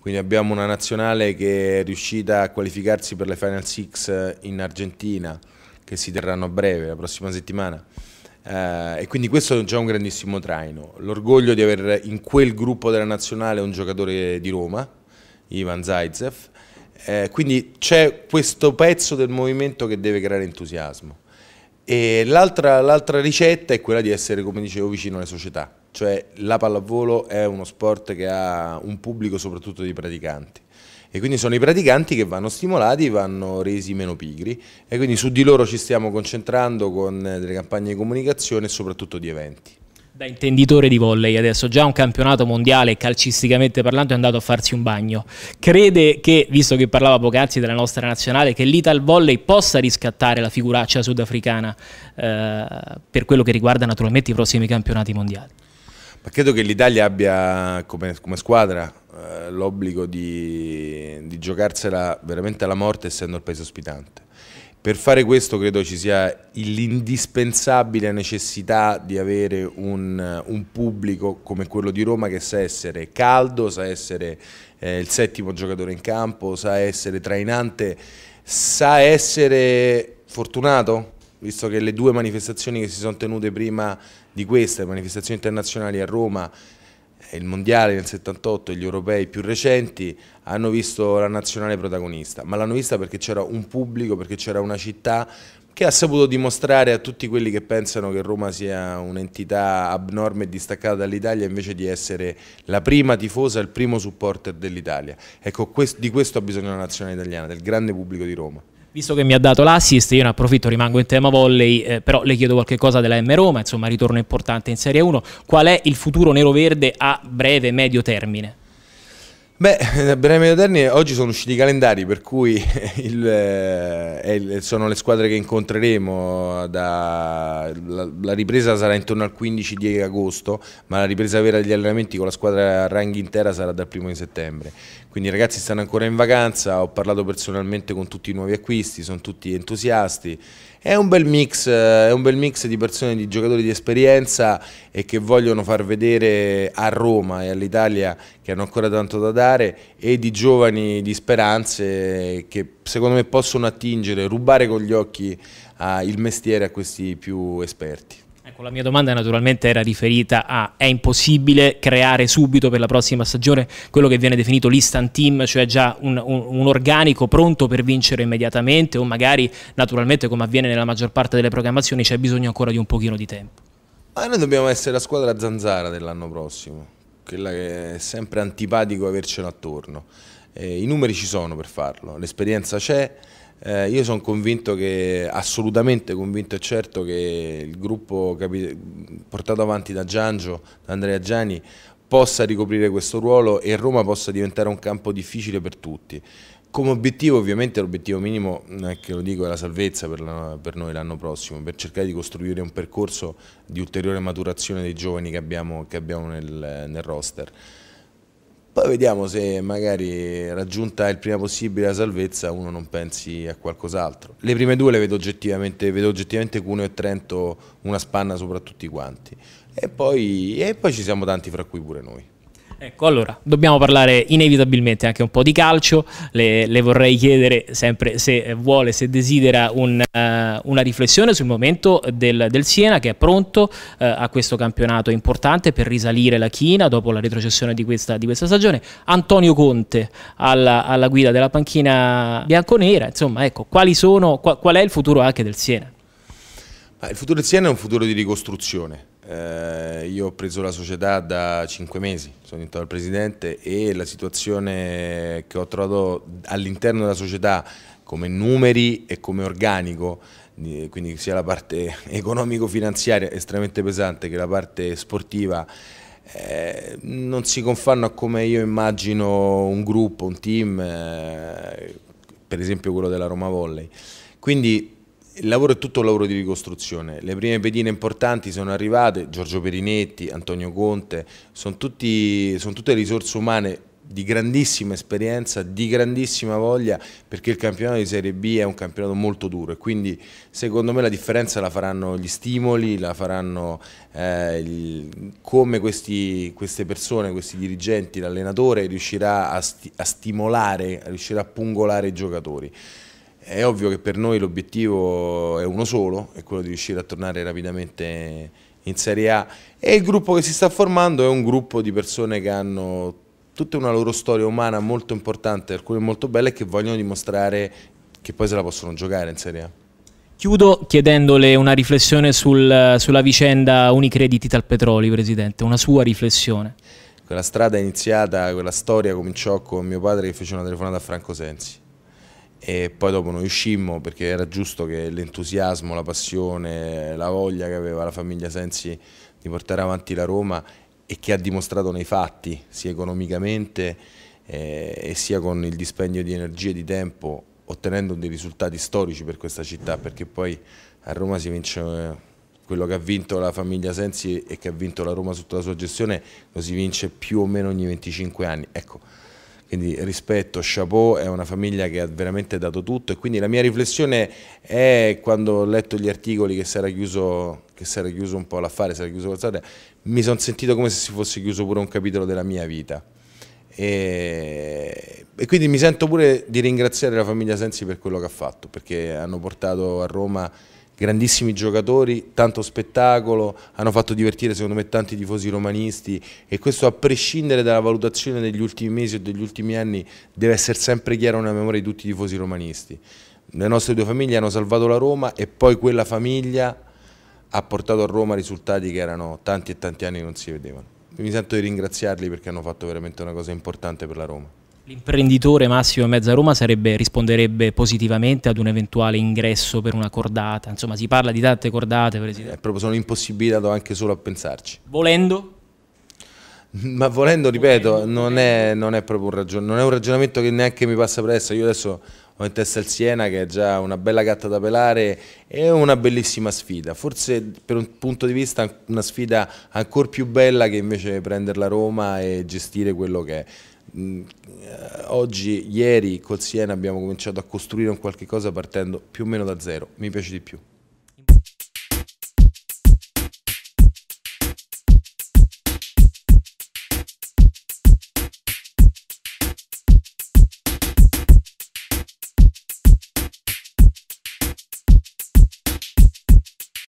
Quindi abbiamo una nazionale che è riuscita a qualificarsi per le Final Six eh, in Argentina, che si terranno a breve, la prossima settimana. Eh, e quindi questo è già un grandissimo traino. L'orgoglio di avere in quel gruppo della nazionale un giocatore di Roma, Ivan Zaitsev. Eh, quindi c'è questo pezzo del movimento che deve creare entusiasmo. E l'altra ricetta è quella di essere, come dicevo, vicino alle società. Cioè la pallavolo è uno sport che ha un pubblico soprattutto di praticanti e quindi sono i praticanti che vanno stimolati, vanno resi meno pigri e quindi su di loro ci stiamo concentrando con eh, delle campagne di comunicazione e soprattutto di eventi. Da intenditore di volley adesso, già un campionato mondiale calcisticamente parlando è andato a farsi un bagno. Crede che, visto che parlava poc'anzi della nostra nazionale, che l'Ital Volley possa riscattare la figuraccia sudafricana eh, per quello che riguarda naturalmente i prossimi campionati mondiali? Ma credo che l'Italia abbia come, come squadra eh, l'obbligo di, di giocarsela veramente alla morte essendo il paese ospitante per fare questo credo ci sia l'indispensabile necessità di avere un, eh, un, pubblico come quello di Roma che sa essere caldo, sa essere eh, il settimo giocatore in campo, sa essere trainante, sa essere fortunato, visto che le due manifestazioni che si sono tenute prima di queste, manifestazioni internazionali a Roma, eh, il mondiale nel 78 e gli europei più recenti hanno visto la nazionale protagonista, ma l'hanno vista perché c'era un pubblico, perché c'era una città che ha saputo dimostrare a tutti quelli che pensano che Roma sia un'entità abnorme e distaccata dall'Italia invece di essere la prima tifosa, il primo supporter dell'Italia. Ecco, di questo ha bisogno la nazionale italiana, del grande pubblico di Roma. Visto che mi ha dato l'assist, io ne approfitto, rimango in tema volley, eh, però le chiedo qualcosa della M Roma, insomma ritorno importante in Serie 1. Qual è il futuro nero-verde a breve, medio termine? Beh, breve eh, medio termine, oggi sono usciti i calendari, per cui il, eh, sono le squadre che incontreremo. Da, la, la, ripresa sarà intorno al 15 di agosto, ma la ripresa vera degli allenamenti con la squadra ranghi intera sarà dal primo di settembre. Quindi i ragazzi stanno ancora in vacanza, ho parlato personalmente con tutti i nuovi acquisti, sono tutti entusiasti è un bel mix, eh, è un bel mix di persone, di giocatori di esperienza e che vogliono far vedere a Roma e all'Italia che hanno ancora tanto da dare e di giovani di speranze che secondo me possono attingere, rubare con gli occhi il mestiere a questi più esperti. Ecco, la mia domanda naturalmente era riferita a è impossibile creare subito per la prossima stagione quello che viene definito l'instant team, cioè già un, un, un, organico pronto per vincere immediatamente o magari naturalmente come avviene nella maggior parte delle programmazioni c'è bisogno ancora di un pochino di tempo. Ma ah, noi dobbiamo essere la squadra zanzara dell'anno prossimo, quella che è sempre antipatico avercela attorno. Eh, I numeri ci sono per farlo, l'esperienza c'è, eh, io sono convinto che, assolutamente convinto e certo che il gruppo portato avanti da Giangio, da Andrea Gianni, possa ricoprire questo ruolo e Roma possa diventare un campo difficile per tutti. Come obiettivo ovviamente l'obiettivo minimo, che lo dico, è la salvezza per, la, per noi l'anno prossimo, per cercare di costruire un percorso di ulteriore maturazione dei giovani che abbiamo, che abbiamo nel, nel roster. Poi vediamo se magari raggiunta il prima possibile la salvezza uno non pensi a qualcos'altro. Le prime due le vedo oggettivamente, vedo oggettivamente Cuneo e Trento una spanna sopra tutti quanti. E poi, e poi ci siamo tanti fra cui pure noi. Ecco, allora, dobbiamo parlare inevitabilmente anche un po' di calcio, le, le vorrei chiedere sempre se vuole, se desidera un, uh, una riflessione sul momento del, del Siena che è pronto uh, a questo campionato importante per risalire la china dopo la retrocessione di questa, di questa stagione, Antonio Conte alla, alla, guida della panchina bianconera, insomma, ecco, sono, qual, qual è il futuro anche del Siena? Il futuro del Siena è un futuro di ricostruzione, eh, io ho preso la società da 5 mesi, sono diventato presidente e la situazione che ho trovato all'interno della società come numeri e come organico, quindi sia la parte economico-finanziaria estremamente pesante che la parte sportiva, eh, non si confanno a come io immagino un gruppo, un team, eh, per esempio quello della Roma Volley. Quindi il lavoro è tutto un lavoro di ricostruzione, le prime pedine importanti sono arrivate, Giorgio Perinetti, Antonio Conte, sono, tutti, sono tutte risorse umane di grandissima esperienza, di grandissima voglia, perché il campionato di Serie B è un campionato molto duro e quindi secondo me la differenza la faranno gli stimoli, la faranno eh, il, come questi, queste persone, questi dirigenti, l'allenatore riuscirà a, sti, a stimolare, riuscirà a pungolare i giocatori. È ovvio che per noi l'obiettivo è uno solo, è quello di riuscire a tornare rapidamente in Serie A e il gruppo che si sta formando è un gruppo di persone che hanno tutta una loro storia umana molto importante, alcune molto belle che vogliono dimostrare che poi se la possono giocare in Serie A. Chiudo chiedendole una riflessione sul, sulla vicenda Unicredit Ital Petroli, Presidente, una sua riflessione. Quella strada è iniziata, quella storia cominciò con mio padre che fece una telefonata a Franco Sensi e poi dopo noi uscimmo perché era giusto che l'entusiasmo, la passione, la voglia che aveva la famiglia Sensi di portare avanti la Roma e che ha dimostrato nei fatti, sia economicamente eh, e sia con il dispendio di energie e di tempo, ottenendo dei risultati storici per questa città, perché poi a Roma si vince eh, quello che ha vinto la famiglia Sensi e che ha vinto la Roma sotto la sua gestione, lo si vince più o meno ogni 25 anni. Ecco, quindi rispetto, chapeau, è una famiglia che ha veramente dato tutto e quindi la mia riflessione è quando ho letto gli articoli che si era chiuso, che si era chiuso un po' l'affare, si era chiuso la mi sono sentito come se si fosse chiuso pure un capitolo della mia vita. E, e, quindi mi sento pure di ringraziare la famiglia Sensi per quello che ha fatto, perché hanno portato a Roma grandissimi giocatori, tanto spettacolo, hanno fatto divertire secondo me tanti tifosi romanisti e questo a prescindere dalla valutazione degli ultimi mesi o degli ultimi anni deve essere sempre chiaro nella memoria di tutti i tifosi romanisti. Le nostre due famiglie hanno salvato la Roma e poi quella famiglia ha portato a Roma risultati che erano tanti e tanti anni che non si vedevano. Mi sento di ringraziarli perché hanno fatto veramente una cosa importante per la Roma. L'imprenditore Massimo Mezza Roma sarebbe, risponderebbe positivamente ad un eventuale ingresso per una cordata, insomma si parla di tante cordate Presidente. Eh, proprio sono impossibilitato anche solo a pensarci. Volendo? Ma volendo, ripeto, volendo. Non, è, non, è, proprio un ragionamento, non è un ragionamento che neanche mi passa presto. io adesso ho in testa il Siena che è già una bella gatta da pelare e una bellissima sfida, forse per un punto di vista una sfida ancora più bella che invece prenderla a Roma e gestire quello che è. Eh, oggi, ieri col Siena abbiamo cominciato a costruire un qualche cosa partendo più o meno da zero, mi piace di più.